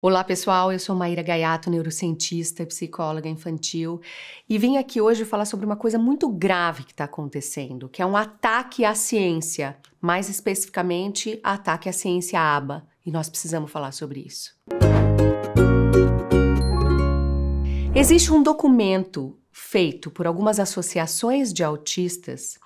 Olá pessoal, eu sou Maíra Gaiato, neurocientista e psicóloga infantil, e vim aqui hoje falar sobre uma coisa muito grave que está acontecendo, que é um ataque à ciência, mais especificamente ataque à ciência ABA, e nós precisamos falar sobre isso. Existe um documento feito por algumas associações de autistas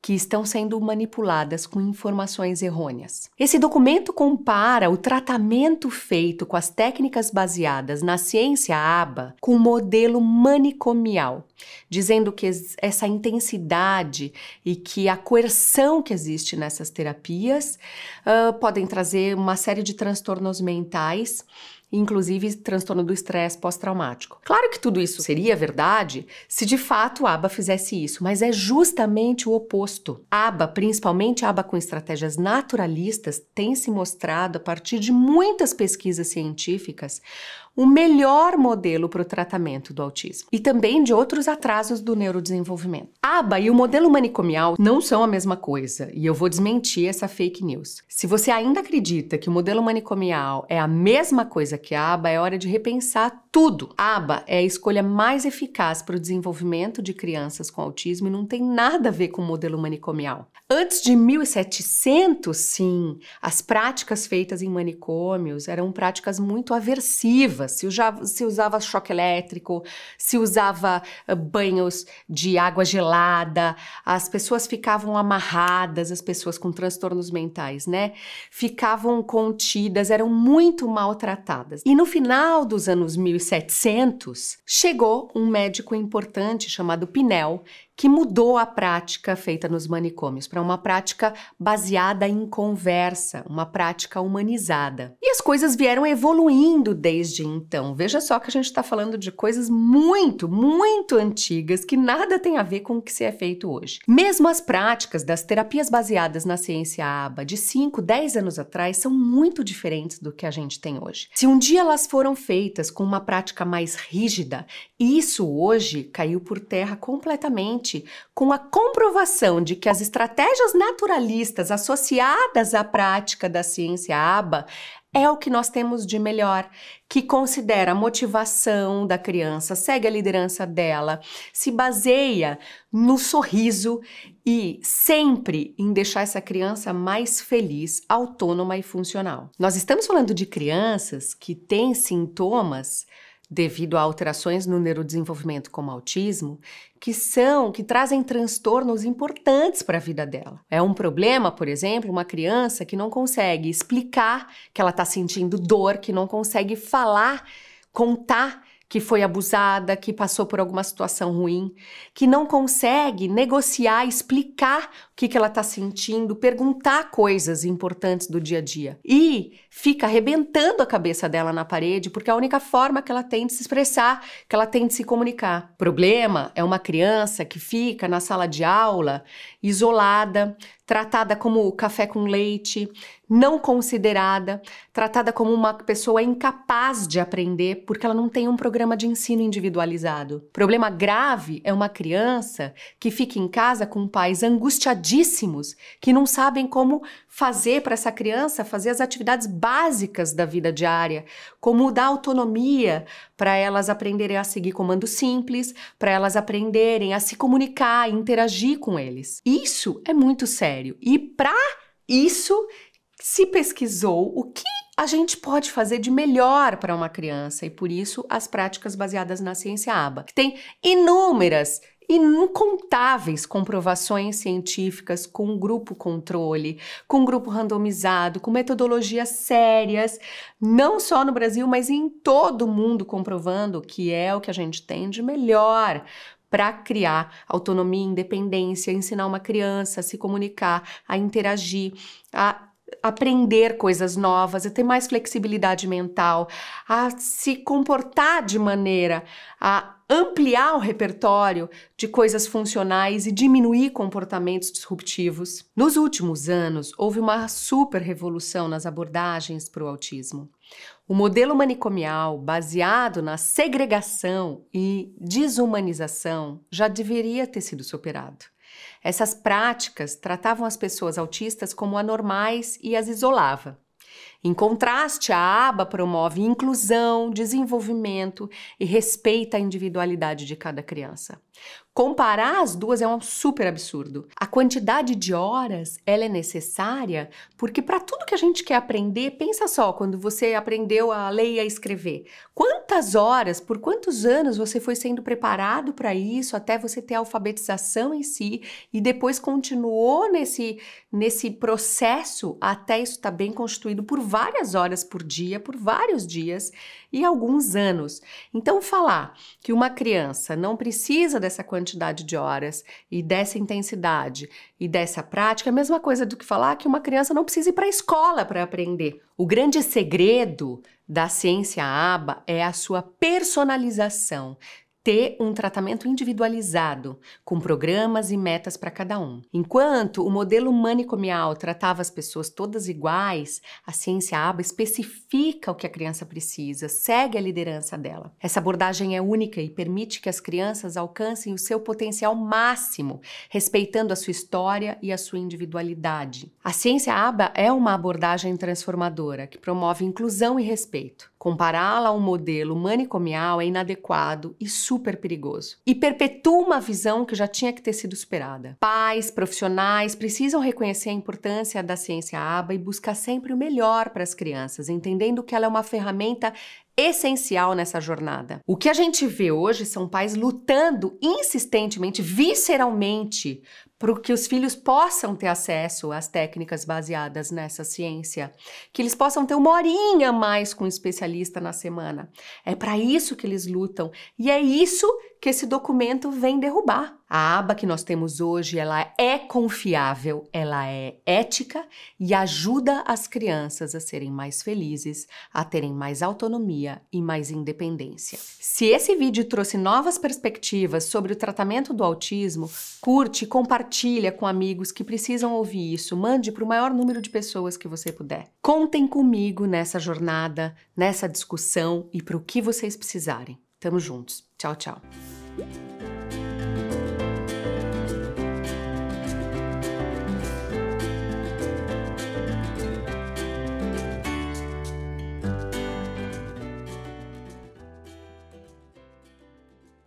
que estão sendo manipuladas com informações errôneas. Esse documento compara o tratamento feito com as técnicas baseadas na ciência ABA com o modelo manicomial, dizendo que essa intensidade e que a coerção que existe nessas terapias uh, podem trazer uma série de transtornos mentais inclusive transtorno do estresse pós-traumático. Claro que tudo isso seria verdade se de fato a aba fizesse isso, mas é justamente o oposto. aba, principalmente aba com estratégias naturalistas, tem se mostrado a partir de muitas pesquisas científicas o melhor modelo para o tratamento do autismo e também de outros atrasos do neurodesenvolvimento. aba e o modelo manicomial não são a mesma coisa e eu vou desmentir essa fake news. Se você ainda acredita que o modelo manicomial é a mesma coisa que a aba, é hora de repensar tudo. A aba é a escolha mais eficaz para o desenvolvimento de crianças com autismo e não tem nada a ver com o modelo manicomial. Antes de 1700, sim, as práticas feitas em manicômios eram práticas muito aversivas. Se usava, se usava choque elétrico, se usava eh, banhos de água gelada, as pessoas ficavam amarradas, as pessoas com transtornos mentais, né? Ficavam contidas, eram muito maltratadas. E no final dos anos 1700, chegou um médico importante chamado Pinel, que mudou a prática feita nos manicômios para uma prática baseada em conversa, uma prática humanizada. E coisas vieram evoluindo desde então. Veja só que a gente está falando de coisas muito, muito antigas que nada tem a ver com o que se é feito hoje. Mesmo as práticas das terapias baseadas na ciência ABA de 5, 10 anos atrás são muito diferentes do que a gente tem hoje. Se um dia elas foram feitas com uma prática mais rígida, isso hoje caiu por terra completamente com a comprovação de que as estratégias naturalistas associadas à prática da ciência ABA é o que nós temos de melhor, que considera a motivação da criança, segue a liderança dela, se baseia no sorriso e sempre em deixar essa criança mais feliz, autônoma e funcional. Nós estamos falando de crianças que têm sintomas devido a alterações no neurodesenvolvimento como autismo, que são que trazem transtornos importantes para a vida dela. É um problema, por exemplo, uma criança que não consegue explicar que ela está sentindo dor, que não consegue falar, contar que foi abusada, que passou por alguma situação ruim, que não consegue negociar, explicar o que, que ela está sentindo, perguntar coisas importantes do dia a dia. E fica arrebentando a cabeça dela na parede, porque é a única forma que ela tem de se expressar, que ela tem de se comunicar. problema é uma criança que fica na sala de aula isolada, tratada como café com leite, não considerada, tratada como uma pessoa incapaz de aprender porque ela não tem um programa de ensino individualizado. Problema grave é uma criança que fica em casa com pais angustiadíssimos que não sabem como fazer para essa criança fazer as atividades básicas básicas da vida diária, como dar autonomia para elas aprenderem a seguir comandos simples, para elas aprenderem a se comunicar, interagir com eles. Isso é muito sério. E para isso se pesquisou o que a gente pode fazer de melhor para uma criança e por isso as práticas baseadas na ciência ABA, que tem inúmeras incontáveis comprovações científicas com grupo controle, com grupo randomizado, com metodologias sérias, não só no Brasil, mas em todo o mundo, comprovando que é o que a gente tem de melhor para criar autonomia, independência, ensinar uma criança a se comunicar, a interagir, a aprender coisas novas, a ter mais flexibilidade mental, a se comportar de maneira a ampliar o repertório de coisas funcionais e diminuir comportamentos disruptivos. Nos últimos anos, houve uma super revolução nas abordagens para o autismo. O modelo manicomial, baseado na segregação e desumanização, já deveria ter sido superado. Essas práticas tratavam as pessoas autistas como anormais e as isolava. Em contraste, a aba promove inclusão, desenvolvimento e respeita a individualidade de cada criança. Comparar as duas é um super absurdo. A quantidade de horas ela é necessária porque para tudo que a gente quer aprender, pensa só, quando você aprendeu a ler e a escrever, quantas horas, por quantos anos você foi sendo preparado para isso até você ter a alfabetização em si e depois continuou nesse nesse processo até isso estar tá bem constituído por várias horas por dia, por vários dias e alguns anos. Então, falar que uma criança não precisa dessa quantidade de horas e dessa intensidade e dessa prática é a mesma coisa do que falar que uma criança não precisa ir para a escola para aprender. O grande segredo da ciência aba é a sua personalização ter um tratamento individualizado, com programas e metas para cada um. Enquanto o modelo manicomial tratava as pessoas todas iguais, a ciência aba especifica o que a criança precisa, segue a liderança dela. Essa abordagem é única e permite que as crianças alcancem o seu potencial máximo, respeitando a sua história e a sua individualidade. A ciência aba é uma abordagem transformadora que promove inclusão e respeito. Compará-la a um modelo manicomial é inadequado e super perigoso. E perpetua uma visão que já tinha que ter sido superada. Pais, profissionais precisam reconhecer a importância da ciência aba e buscar sempre o melhor para as crianças, entendendo que ela é uma ferramenta essencial nessa jornada. O que a gente vê hoje são pais lutando insistentemente, visceralmente, para que os filhos possam ter acesso às técnicas baseadas nessa ciência, que eles possam ter uma horinha mais com um especialista na semana. É para isso que eles lutam e é isso que esse documento vem derrubar. A aba que nós temos hoje, ela é confiável, ela é ética e ajuda as crianças a serem mais felizes, a terem mais autonomia e mais independência. Se esse vídeo trouxe novas perspectivas sobre o tratamento do autismo, curte e compartilhe compartilha com amigos que precisam ouvir isso, mande para o maior número de pessoas que você puder. Contem comigo nessa jornada, nessa discussão e para o que vocês precisarem. Tamo juntos. Tchau, tchau.